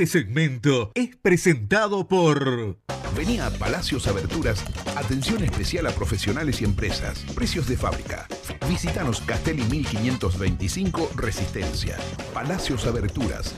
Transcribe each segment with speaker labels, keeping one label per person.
Speaker 1: Este segmento es presentado por... Venía a Palacios Aberturas, atención especial a profesionales y empresas, precios de fábrica. Visítanos Castelli 1525 Resistencia. Palacios Aberturas.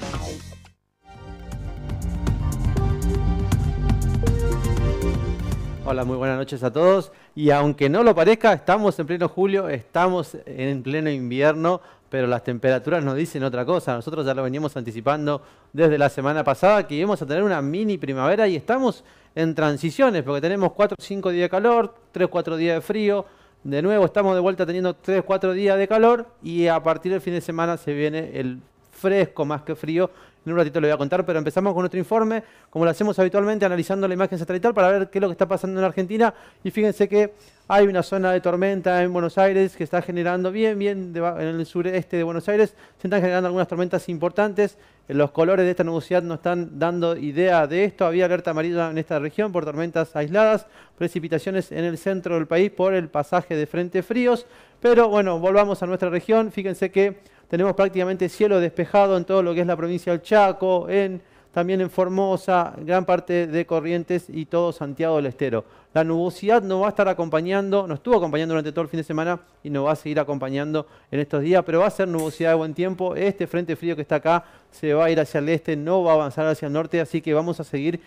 Speaker 2: Hola, muy buenas noches a todos. Y aunque no lo parezca, estamos en pleno julio, estamos en pleno invierno, pero las temperaturas nos dicen otra cosa. Nosotros ya lo veníamos anticipando desde la semana pasada, que íbamos a tener una mini primavera y estamos en transiciones, porque tenemos 4 o 5 días de calor, 3 o 4 días de frío, de nuevo estamos de vuelta teniendo 3 o 4 días de calor y a partir del fin de semana se viene el fresco más que frío. En un ratito lo voy a contar, pero empezamos con nuestro informe, como lo hacemos habitualmente, analizando la imagen satelital para ver qué es lo que está pasando en Argentina. Y fíjense que hay una zona de tormenta en Buenos Aires que está generando bien, bien en el sureste de Buenos Aires. Se están generando algunas tormentas importantes. Eh, los colores de esta nubosidad no están dando idea de esto. Había alerta amarilla en esta región por tormentas aisladas, precipitaciones en el centro del país por el pasaje de frente fríos. Pero bueno, volvamos a nuestra región. Fíjense que tenemos prácticamente cielo despejado en todo lo que es la provincia del Chaco, en también en Formosa, gran parte de Corrientes y todo Santiago del Estero. La nubosidad nos va a estar acompañando, nos estuvo acompañando durante todo el fin de semana y nos va a seguir acompañando en estos días, pero va a ser nubosidad de buen tiempo. Este frente frío que está acá se va a ir hacia el este, no va a avanzar hacia el norte, así que vamos a seguir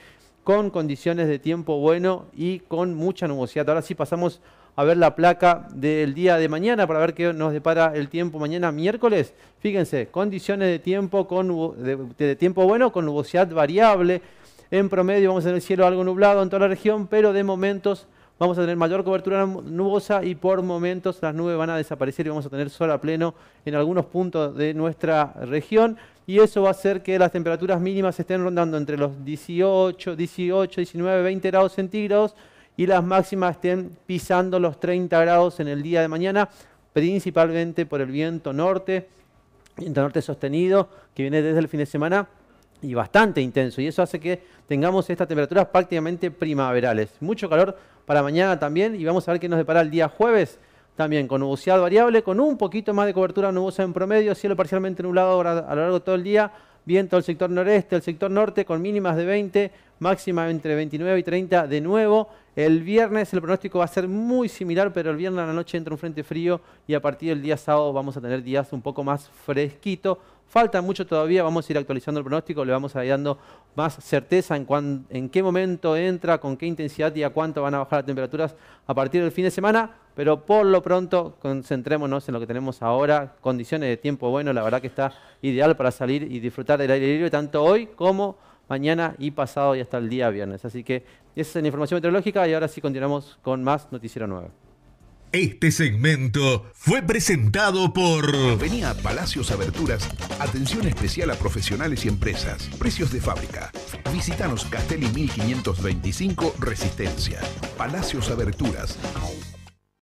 Speaker 2: con condiciones de tiempo bueno y con mucha nubosidad. Ahora sí pasamos a ver la placa del día de mañana para ver qué nos depara el tiempo mañana miércoles. Fíjense, condiciones de tiempo, con, de, tiempo bueno con nubosidad variable. En promedio vamos a tener cielo algo nublado en toda la región, pero de momentos vamos a tener mayor cobertura nubosa y por momentos las nubes van a desaparecer y vamos a tener sol a pleno en algunos puntos de nuestra región y eso va a hacer que las temperaturas mínimas estén rondando entre los 18, 18, 19, 20 grados centígrados y las máximas estén pisando los 30 grados en el día de mañana, principalmente por el viento norte, viento norte sostenido que viene desde el fin de semana y bastante intenso. Y eso hace que tengamos estas temperaturas prácticamente primaverales. Mucho calor para mañana también y vamos a ver qué nos depara el día jueves. También con nubosidad variable, con un poquito más de cobertura nubosa en promedio, cielo parcialmente nublado a lo largo de todo el día, viento al sector noreste, al sector norte con mínimas de 20, máxima entre 29 y 30 de nuevo. El viernes el pronóstico va a ser muy similar, pero el viernes a la noche entra un frente frío y a partir del día sábado vamos a tener días un poco más fresquito. Falta mucho todavía, vamos a ir actualizando el pronóstico, le vamos a ir dando más certeza en, en qué momento entra, con qué intensidad y a cuánto van a bajar las temperaturas a partir del fin de semana, pero por lo pronto concentrémonos en lo que tenemos ahora, condiciones de tiempo bueno, la verdad que está ideal para salir y disfrutar del aire libre tanto hoy como mañana y pasado y hasta el día viernes. Así que esa es la información meteorológica y ahora sí continuamos con más Noticiero nuevo.
Speaker 1: Este segmento fue presentado por... Venía a Palacios Aberturas, atención especial a profesionales y empresas, precios de fábrica. Visítanos Castelli 1525 Resistencia, Palacios Aberturas.